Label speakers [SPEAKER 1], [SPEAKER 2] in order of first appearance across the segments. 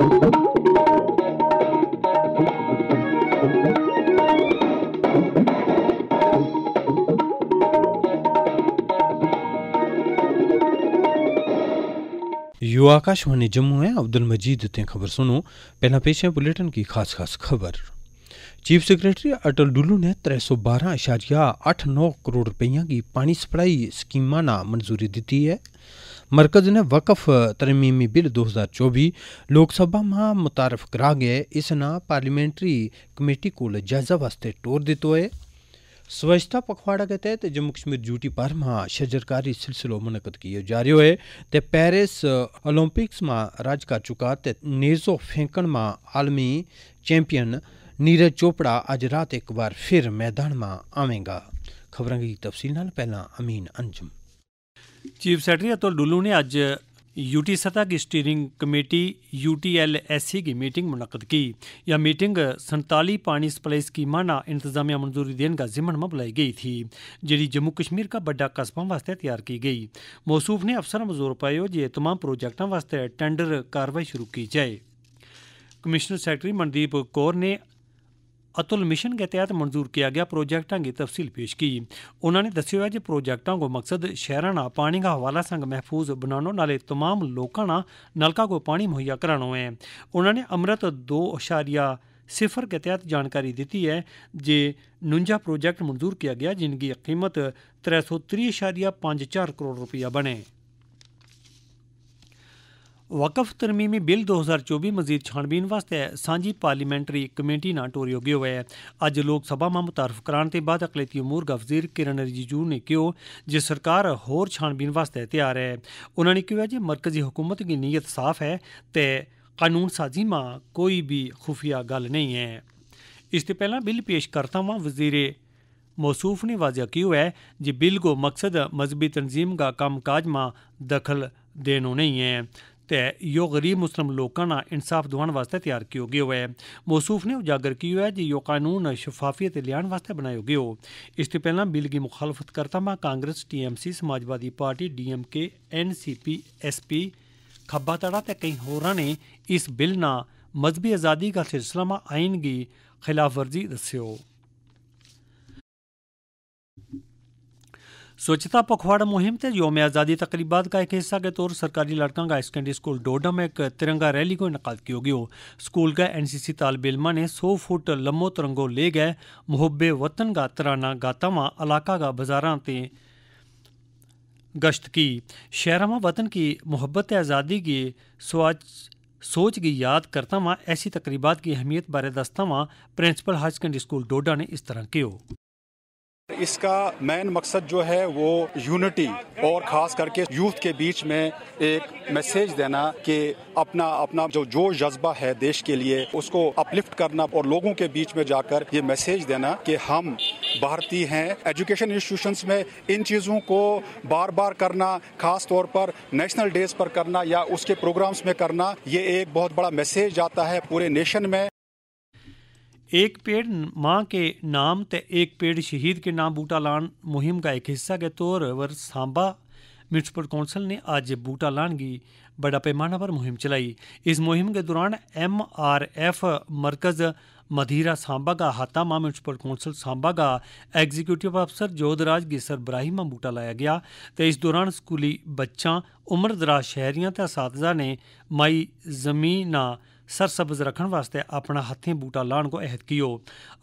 [SPEAKER 1] You Akashvani Jammu है अब्दुल मजीद ते खबर सुनो पहला पेश है बुलेटिन की खास खास खबर चीफ सेक्रेटरी अटल डुल्लू ने त्रै सौ बारह अशारिया अठ नौ करोड़ रुपये की पानी सप्लाई स्कीम ना मंजूरी दी है મરકઝને વકફ તરમીમી બિલ દો હજાર ચોવીસ લોકસભામાં મુતારફ કરા ગયા इसना पार्लियामेंट्री कमेटी को जायजा वास्ते टोर दितो है स्वच्छता पखवाड़ा के तहत जम्मू कश्मीर ड्यूटी पर में शजरकारी सिलसिलो मुनद किया जा रो है तो पेरिस ओलंपिक्स में राज कर चुका तो नेजो फेंकण में आलमी चैंपियन नीरज चोपड़ा अज रात एक बार फिर मैदान में आवेगा खबरों की तफसील पहला अमीन अंजुम
[SPEAKER 2] चीफ ਸੈਕਟਰੀ अतुल ਡੁੱਲੂ ने अज यूटी सतह की स्टीयरिंग कमेटी यूटीएलएससी की मीटिंग मुनद की यह मीटिंग संताली पानी सप्लाई स्कीम ना इंतजामिया मंजूरी देने का जिम्मन में बुलाई गई थी जी जम्मू कश्मीर का बड़ा कस्बा वास्ते तैयार की गई मौसूफ ने अफसर में जोर पाया जे तमाम प्रोजेक्टों वास्ते टेंडर कार्रवाई शुरू की जाए कमिश्नर सैकटरी मनदीप कौर ने ਅਤਲ ਮਿਸ਼ਨ ਦੇ ਤਹਿਤ ਮਨਜ਼ੂਰ ਕੀਤਾ ਗਿਆ ਪ੍ਰੋਜੈਕਟਾਂ ਦੀ ਤਫਸੀਲ ਪੇਸ਼ ਕੀਤੀ। ਉਹਨਾਂ ਨੇ ਦੱਸਿਆ ਹੈ ਕਿ ਪ੍ਰੋਜੈਕਟਾਂ ਦਾ ਮਕਸਦ ਸ਼ਹਿਰਾਂ ਨਾਲ ਪਾਣੀ ਦਾ ਹਵਾਲਾ ਸੰਗ ਮਹਿਫੂਜ਼ ਬਣਾਉਣ ਨਾਲੇ तमाम ਲੋਕਾਂ ਨਾਲ ਨਲਕਾ ਕੋ ਪਾਣੀ ਮੁਹੱਈਆ ਕਰਾਉਣਾ ਹੈ ਉਹਨਾਂ ਨੇ ਅਮਰਤ 2.0 ਸਿਫਰ ਦੇ ਤਹਿਤ ਜਾਣਕਾਰੀ ਦਿੱਤੀ ਹੈ ਜੇ 59 ਪ੍ਰੋਜੈਕਟ ਮਨਜ਼ੂਰ ਕੀਤਾ ਗਿਆ ਜਿਨ੍ਹਾਂ ਦੀ ਕੀਮਤ 330.54 ਕਰੋੜ ਰੁਪਇਆ ਬਣੇ ਵਕਫ ਤਰਮੀਮੀ ਬਿੱਲ 2024 ਮਜ਼ੀਦ ਛਾਣਬੀਨ ਵਾਸਤੇ ਸਾਂਝੀ ਪਾਰਲੀਮੈਂਟਰੀ ਕਮੇਟੀ ਨਾਲ ਟੋਰੀ ਹੋ ਗਈ ਹੋਇਆ ਹੈ ਅੱਜ ਲੋਕ ਸਭਾ ਮਾਂ ਮੁਤਾਰਫ ਕਰਾਣ ਤੇ ਬਾਅਦ ਅਕਲੀਤੀ ਅਮੂਰ ਗਫਜ਼ੀਰ ਕਿਰਨ ਰਿਜੀਜੂ ਨੇ ਕਿਹਾ ਜੇ ਸਰਕਾਰ ਹੋਰ ਛਾਣਬੀਨ ਵਾਸਤੇ ਤਿਆਰ ਹੈ ਉਹਨਾਂ ਨੇ ਕਿਹਾ ਜੇ ਮਰਕਜ਼ੀ ਹਕੂਮਤ ਦੀ ਨੀਅਤ ਸਾਫ਼ ਹੈ ਤੇ ਕਾਨੂੰਨ ਸਾਜ਼ੀ ਮਾਂ ਕੋਈ ਵੀ ਖੁਫੀਆ ਗੱਲ ਨਹੀਂ ਹੈ ਇਸ ਤੋਂ ਪਹਿਲਾਂ ਬਿੱਲ ਪੇਸ਼ ਕਰਤਾ ਮਾਂ ਵਜ਼ੀਰੇ ਮੌਸੂਫ ਨੇ ਵਾਜ਼ਿਆ किया ਹੈ ਜੇ ਬਿੱਲ ਕੋ ਮਕਸਦ ਮਜ਼ਬੀ ਤਨਜ਼ੀਮ ਦਾ ਕੰਮਕਾਜ में ਦਖਲ देना ਨਹੀਂ ਹੈ ਤੇ ਯੋ ਗਰੀਬ ਮੁਸਲਮ ਲੋਕਾਂ ਨਾਲ ਇਨਸਾਫ ਦਿਵਾਉਣ ਵਾਸਤੇ ਤਿਆਰ ਕੀਓ ਗਿਓ ਹੈ ਮੌਸੂਫ ਨੇ ਉਜਾਗਰ ਕੀਓ ਹੈ ਜੀ ਯੋ ਕਾਨੂੰਨ ਸ਼ਫਾਫੀਅਤ ਲਿਆਣ ਵਾਸਤੇ ਬਣਾਇਓ ਗਿਓ ਇਸ ਤੋਂ ਪਹਿਲਾਂ ਬਿੱਲ ਦੀ ਮੁਖਾਲਫਤ ਕਰਤਾ ਮਾ Congress TMC Samajwadi party DMK NCP SP ਖੱਬਾ ਤੜਾ ਤੇ ਕਈ ਹੋਰਾਂ ਨੇ ਇਸ ਬਿੱਲ ਨਾਲ ਮਜ਼ਬੀ ਆਜ਼ਾਦੀ ਦਾ ਸਿਲਸਿਲਾ ਮਾ ਆਇਨਗੀ ਖਿਲਾਫਵਰਜੀ ਦੱਸਿਓ स्वच्छता पखवाड़ा मुहिम से योम आज़ादी तकरीबा का एक हिस्सा के तौर सरकारी लड़कों का सेकेंडरी स्कूल डोडा में एक तिरंगा रैली को इनका किया गया स्कूल का एन सी सी तालब इलमा ने सौ फुट लम्बो तिरंगो ले गए मुहब वतन का तराना गाता इलाका का बाजारा से गश्त की शहर में वतन की मोहब्बत आज़ादी की स्वाच सोच की याद करता वहाँ ऐसी तकरीबा की अहमियत बारे दसता principal higher secondary school Doda ने इस तरह किया
[SPEAKER 1] इसका मेन मकसद जो है वो यूनिटी और खास करके यूथ के बीच में एक मैसेज देना कि अपना अपना जो जो जज्बा है देश के लिए उसको अपलिफ्ट करना और लोगों के बीच में जाकर ये मैसेज देना कि हम भारतीय हैं एजुकेशन इंस्टीट्यूशंस में इन चीज़ों को बार बार करना खास तौर पर नेशनल डेज पर करना या उसके प्रोग्राम्स में करना ये एक बहुत बड़ा मैसेज आता है पूरे नेशन में
[SPEAKER 2] ਇੱਕ ਪੇੜ ਮਾਂ ਕੇ ਨਾਮ ਤੇ ਇੱਕ ਪੇੜ ਸ਼ਹੀਦ ਕੇ ਨਾਮ ਬੂਟਾ ਲਾਣ ਮੁਹਿੰਮ ਦਾ ਇੱਕ ਹਿੱਸਾ ਹੈ ਤੌਰ ਵਰ ਸਾਂਬਾ ਮਿਊਨਿਸਪਲ ਕਾਉਂਸਲ ਨੇ ਅੱਜ ਬੂਟਾ ਲਾਣ ਲਾਣਗੀ ਬੜਾ ਪੈਮਾਨਾ ਪਰ ਮੁਹਿੰਮ ਚਲਾਈ ਇਸ ਮੁਹਿੰਮ ਦੇ ਦੌਰਾਨ ਐਮ ਆਰ ਐਫ ਮਰਕਜ਼ ਮਧੀਰਾ ਸਾਂਬਾ ਦਾ ਹਾਤਾ ਮਾਂ ਮਿਊਨਿਸਪਲ ਕਾਉਂਸਲ ਸਾਂਬਾ ਦਾ ਐਗਜ਼ੀਕਿਊਟਿਵ ਅਫਸਰ ਜੋਧਰਾਜ ਗਿਸਰ ਇਬਰਾਹਿਮਾ ਬੂਟਾ ਲਾਇਆ ਗਿਆ ਤੇ ਇਸ ਦੌਰਾਨ ਸਕੂਲੀ ਬੱਚਾ ਉਮਰਦਰਾ ਸ਼ਹਿਰੀਆਂ ਤੇ ਸਾਥਜ਼ਾ ਨੇ ਮਾਈ ਜ਼ਮੀਨਾ ਸਰਸਬਜ਼ ਰੱਖਣ ਵਾਸਤੇ ਆਪਣਾ ਹੱਥੀਂ ਬੂਟਾ ਲਾਣ ਕੋ ਅਹਿਦ ਕੀਓ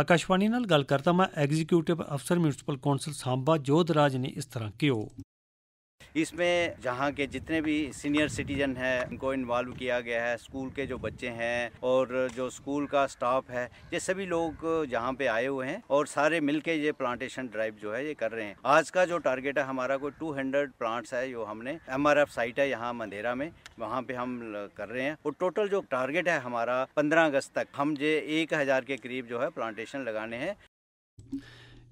[SPEAKER 2] ਆਕਾਸ਼ਵਾਣੀ ਨਾਲ ਗੱਲ ਕਰਤਾ ਮੈਂ ਐਗਜ਼ੀਕਿਊਟਿਵ ਅਫਸਰ ਮਿਊਨਿਸਪਲ ਕੌਂਸਲ ਸਾਂਬਾ ਜੋਧਰਾਜ ਨੇ ਇਸ ਤਰ੍ਹਾਂ ਕੀਓ
[SPEAKER 1] इसमें जहाँ के जितने भी सीनियर सिटीजन हैं उनको इन्वॉल्व किया गया है स्कूल के जो बच्चे हैं और जो स्कूल का स्टाफ है ये सभी लोग यहाँ पे आए हुए हैं और सारे मिल के ये प्लांटेशन ड्राइव जो है ये कर रहे हैं आज का जो टारगेट है हमारा कोई टू हंड्रेड प्लांट्स है जो हमने एम साइट है यहाँ मंदेरा में वहाँ पे हम कर रहे हैं और टोटल जो टारगेट है हमारा पंद्रह अगस्त तक हम ये एक हज़ार के करीब जो है प्लांटेशन लगाने हैं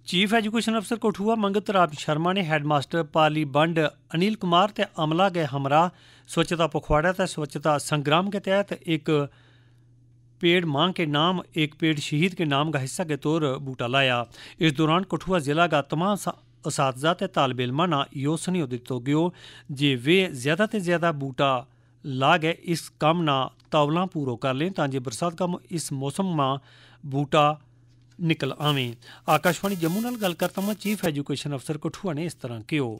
[SPEAKER 2] ਚੀਫ ਐਜੂਕੇਸ਼ਨ ਅਫਸਰ ਕੋਠੂਆ ਮੰਗਤ ਰਾਮ ਸ਼ਰਮਾ ਨੇ ਹੈੱਡਮਾਸਟਰ ਪਾਲੀ ਬੰਡ ਅਨਿਲ ਕੁਮਾਰ ਤੇ ਅਮਲਾ ਗਏ ਹਮਰਾ स्वच्छता पखवाड़ा तथा स्वच्छता संग्राम के तहत एक पेड़ मां के नाम एक पेड़ शहीद के नाम का हिस्सा के तौर बूटा लाया इस दौरान कठुआ जिला का तमाम इस तालब इलमा ना यो सनी दितो गयो जे वे ज़्यादा से ज़्यादा बूटा ला गए इस कम ना तौला पूरा कर लें ताकि बरसात का इस मौसम में बूटा निकल आवे आकाशवाणी जम्मू नाल गल करता हुआ चीफ एजुकेशन अफसर कठुआ ने इस तरह क्यों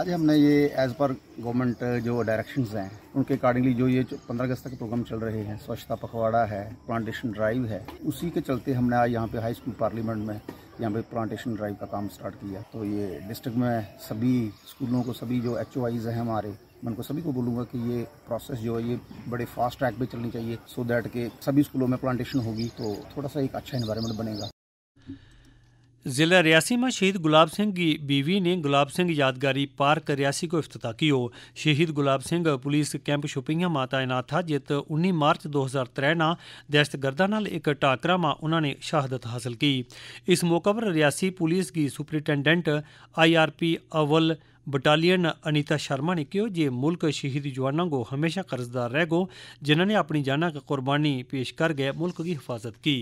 [SPEAKER 1] आज हमने ये एज पर गवर्नमेंट जो डायरेक्शंस हैं उनके अकॉर्डिंगली जो ये पंद्रह अगस्त तक प्रोग्राम चल रहे हैं स्वच्छता पखवाड़ा है प्लांटेशन ड्राइव है उसी के चलते हमने आज यहाँ पे हाई स्कूल पार्लियामेंट में यहाँ पे प्लांटेशन ड्राइव का काम स्टार्ट किया तो ये डिस्ट्रिक्ट में सभी स्कूलों को सभी जो एच हैं हमारे मैं उनको सभी को बोलूँगा कि ये प्रोसेस जो है ये बड़े फास्ट ट्रैक पे चलनी चाहिए सो दैट के सभी स्कूलों में प्लांटेशन होगी तो थोड़ा सा एक अच्छा इन्वायरमेंट बनेगा
[SPEAKER 2] ज़िला रियासी में शहीद गुलाब सिंह की बीवी ने गुलाब सिंह यादगारी पार्क रियासी को अफ्ताह किया शहीद गुलाब सिंह पुलिस कैंप छुपिया में तैनात था जित उन्नी मार्च दो हज़ार त्रै न दहशतगर्दा नाल एक टाकरा में उन्होंने शहादत हासिल की इस मौके पर रियासी पुलिस की सुपरिटेंडेंट आई आर पी अवल बटालियन अनीता शर्मा ने ਕਿਹਾ ਜੇ मुल्क शहीद जवानों को हमेशा कर्जदार रह ਜਿਨ੍ਹਾਂ जिन्होंने अपनी जाना की कुर्बानी पेश कर गए मुल्क की हिफाजत की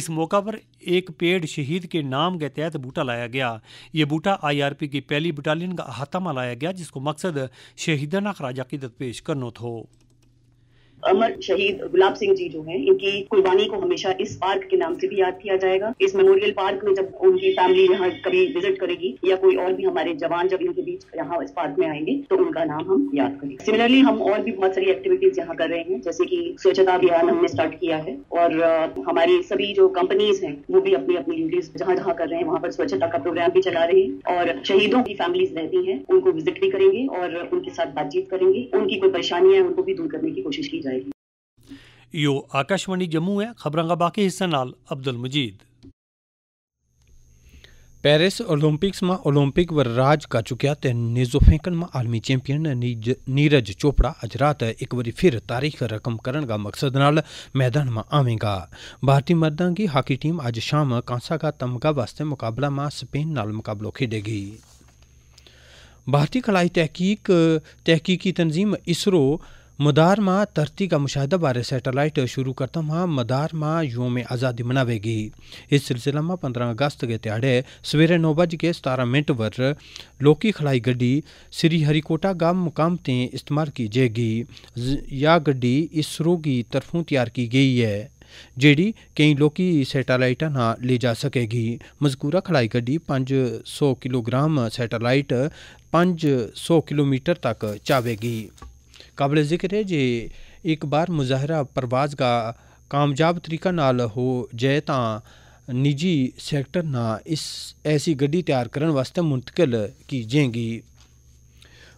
[SPEAKER 2] इस मौका पर एक पेड़ शहीद के नाम के तहत बूटा लाया गया ये बूटा आईआरपी की पहली बटालियन का अहाता में लाया गया जिसको मकसद शहीदाना खराज अकीदत पेश करना था अमर शहीद गुलाब सिंह जी जो हैं इनकी कुर्बानी को हमेशा इस पार्क के नाम से भी याद किया जाएगा इस मेमोरियल पार्क में जब उनकी फैमिली यहाँ कभी विजिट करेगी या कोई और भी हमारे जवान जब इनके बीच यहाँ इस पार्क में आएंगे तो उनका नाम हम याद करेंगे सिमिलरली हम और भी बहुत सारी एक्टिविटीज यहाँ कर रहे हैं जैसे की स्वच्छता अभियान हमने स्टार्ट किया है और हमारी सभी जो कंपनीज हैं वो भी अपनी अपनी ड्यूटीज जहाँ जहाँ कर रहे हैं वहाँ पर स्वच्छता का प्रोग्राम भी चला रहे हैं और शहीदों की फैमिलीज रहती हैं उनको विजिट भी करेंगे और उनके साथ बातचीत करेंगे उनकी कोई परेशानियां उनको भी दूर करने की कोशिश की जाएगी इहो आकाशवाणी जम्मू ऐं ख़बरां खां बाक़ी हिसनि नाल अब्दुल मजीद
[SPEAKER 1] पेरिस ओलंपिक्स मां ओलंपिक व राज का चुकिया ते निज़ोफेकन मां आलमी चैंपियन नीरज चोपड़ा अज रात एक बार फिर तारीख रकम करण का मकसद नाल मैदान मां आवेगा भारतीय मर्दां की हाकी टीम अज शाम कांसा का तमगा वास्ते मुकाबला मां स्पेन नाल मुकाबलो खेडेगी भारतीय खलाई तहकीक तहकीकी तंजीम इसरो مدار ماں ترتی کا مشاہدہ धरती سیٹلائٹ شروع बारे सेटेलाइट शुरू ماں یوم آزادی में گی اس मनावेगी इस सिलसिला اگست पंद्रह अगस्त के त्याड़े सवेरे नौ बज के सतारह मिनट पर लोकी खलाई गड्डी श्री گام مقام मुकाम استعمال کی की گی یا گڈی इसरो کی طرفوں تیار کی گئی ہے ਜਿਹੜੀ ਕਈ ਲੋਕੀ ਸੈਟੇਲਾਈਟਾਂ ਨਾਲ ਲੈ ਜਾ ਸਕੇਗੀ ਮਜ਼ਕੂਰਾ ਖਲਾਈ ਗੱਡੀ 500 ਕਿਲੋਗ੍ਰਾਮ ਸੈਟੇਲਾਈਟ 500 ਕਿਲੋਮੀਟਰ ਤੱਕ ਚਾਵੇਗੀ ਕਾਬਲ ਜ਼ਿਕਰ ਹੈ ਜੇ ਇੱਕ ਵਾਰ ਮੁਜ਼ਾਹਰਾ ਪਰਵਾਜ਼ ਦਾ ਕਾਮਯਾਬ ਤਰੀਕਾ ਨਾਲ ਹੋ ਜੇ ਤਾਂ ਨਿੱਜੀ ਸੈਕਟਰ ਨਾ ਇਸ ਐਸੀ ਗੱਡੀ ਤਿਆਰ ਕਰਨ ਵਾਸਤੇ ਮੁੰਤਕਿਲ ਕੀ ਜਾਏਗੀ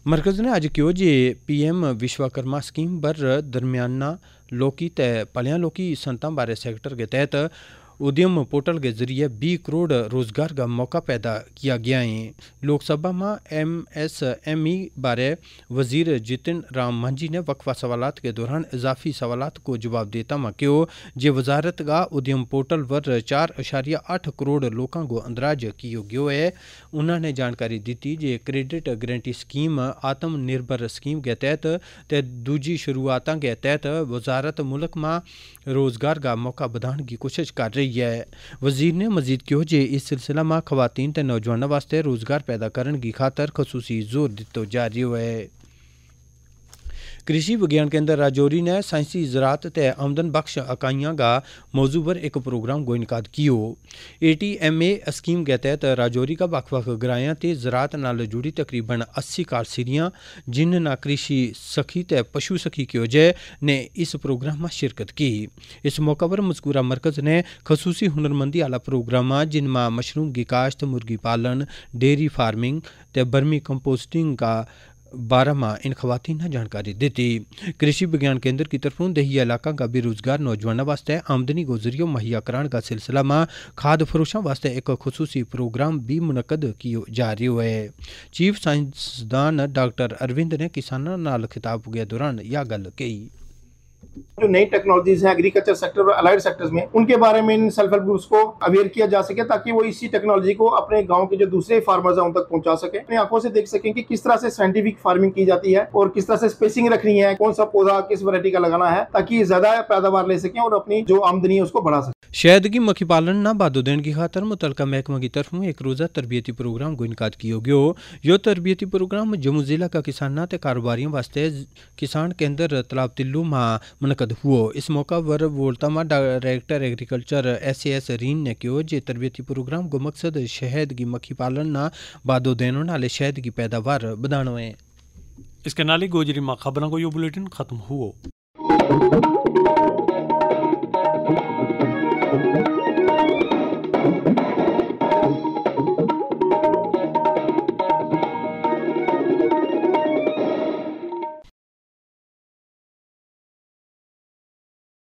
[SPEAKER 1] ਮਰਕਜ਼ ਨੇ ਅੱਜ ਕਿਹਾ ਜੇ ਪੀਐਮ ਵਿਸ਼ਵਕਰਮਾ ਸਕੀਮ ਬਰ ਦਰਮਿਆਨਾ ਲੋਕੀ ਤੇ ਪਲਿਆਂ ਲੋਕੀ ਸੰਤਾਂ ਬਾਰੇ ਸੈਕਟਰ ਦੇ ਤਹਿਤ उद्यम पोर्टल के जरिए बी करोड़ रोजगार का मौका पैदा किया गया है लोकसभा में एम एस एम ई बारे वजीर जितिन राम मांझी ने वक्फा सवाल के दौरान इजाफी सवाल को जवाब देता में कहो जो वजारत का उद्यम पोर्टल पर चार अशारिया अठ करोड़ लोगों को अंदराज किया गया है उन्होंने जानकारी दी जे क्रेडिट गारंटी स्कीम आत्मनिर्भर स्कीम के तहत ते दूजी शुरुआत के तहत वजारत मुल्क में रोजगार का मौका बधाने की कोशिश कर रही रही है वजीर ने मजीद कहो जे इस सिलसिला में खुवान तो नौजवानों वास्ते रोज़गार पैदा करने की खातर खसूसी जोर दिता जा रो है कृषि विज्ञान केंद्र राजौरी ने साइंसी ज़रात ते आमदन बख्श अकाइयां का मौजू पर एक प्रोग्राम को इनका कियो एटीएमए स्कीम के तहत राजौरी का बखवा बक्ख ते ज़रात नाल जुड़ी तकरीबन 80 अस्सी जिन जिन्हें कृषि सखी ते पशु सखी कियो जे ने इस प्रोग्राम में शिरकत की इस मौके पर मजकूरा मरकज ने खसूसी हुनरमंदी आला प्रोग्राम जिनमें मशरूम की काश्त मुर्गी पालन डेयरी फार्मिंग ते बर्मी कंपोस्टिंग का बारमा इन खातन ने जानकारी दी कृषि विज्ञान केंद्र की तरफों दही इलाकों का बेरोजगार नौजवानों वास्ते आमदनी को जरियो मुहैया कराने का सिलसिला में खाद फरोशों वास्ते एक खसूसी प्रोग्राम भी मुनकद किया जा रो है चीफ साइंसदान डॉक्टर अरविंद ने किसानों खिताब के दौरान यह गल कही जो नई टेक्नोलॉजीज हैं एग्रीकल्चर सेक्टर और अलाइड सेक्टर्स में उनके बारे में इन सेल्फ हेल्प ग्रुप्स को अवेयर किया जा सके ताकि वो इसी टेक्नोलॉजी को अपने गांव के जो दूसरे फार्मर्स हैं उन तक पहुंचा सके अपनी आंखों से देख सकें कि किस तरह से साइंटिफिक फार्मिंग की जाती है और किस तरह से स्पेसिंग रखनी है कौन सा पौधा किस वरायटी का लगाना है ताकि ज्यादा पैदावार ले सकें और अपनी जो आमदनी है उसको बढ़ा सके शहद की मक्खी पालन ना बादो देने की खातर मुतलका महकमा की तरफ एक रोजा तरबियती प्रोग्राम को इनका किया गया यो तरबियती प्रोग्राम जम्मू जिला का किसाना ते कारोबारियों वास्ते किसान केंद्र तलाब तिल्लू मां मुनद हुओ इस मौका पर बोलतामा डायरेक्टर एग्रीकल्चर एस एस रीन ने कहो जे तरबियती प्रोग्राम को मकसद शहद की मक्खी पालन ना बादो देनों नाले शहद की पैदावार
[SPEAKER 2] बधाणो है इसके नाले गोजरी मां खबरों को यो बुलेटिन खत्म हुओ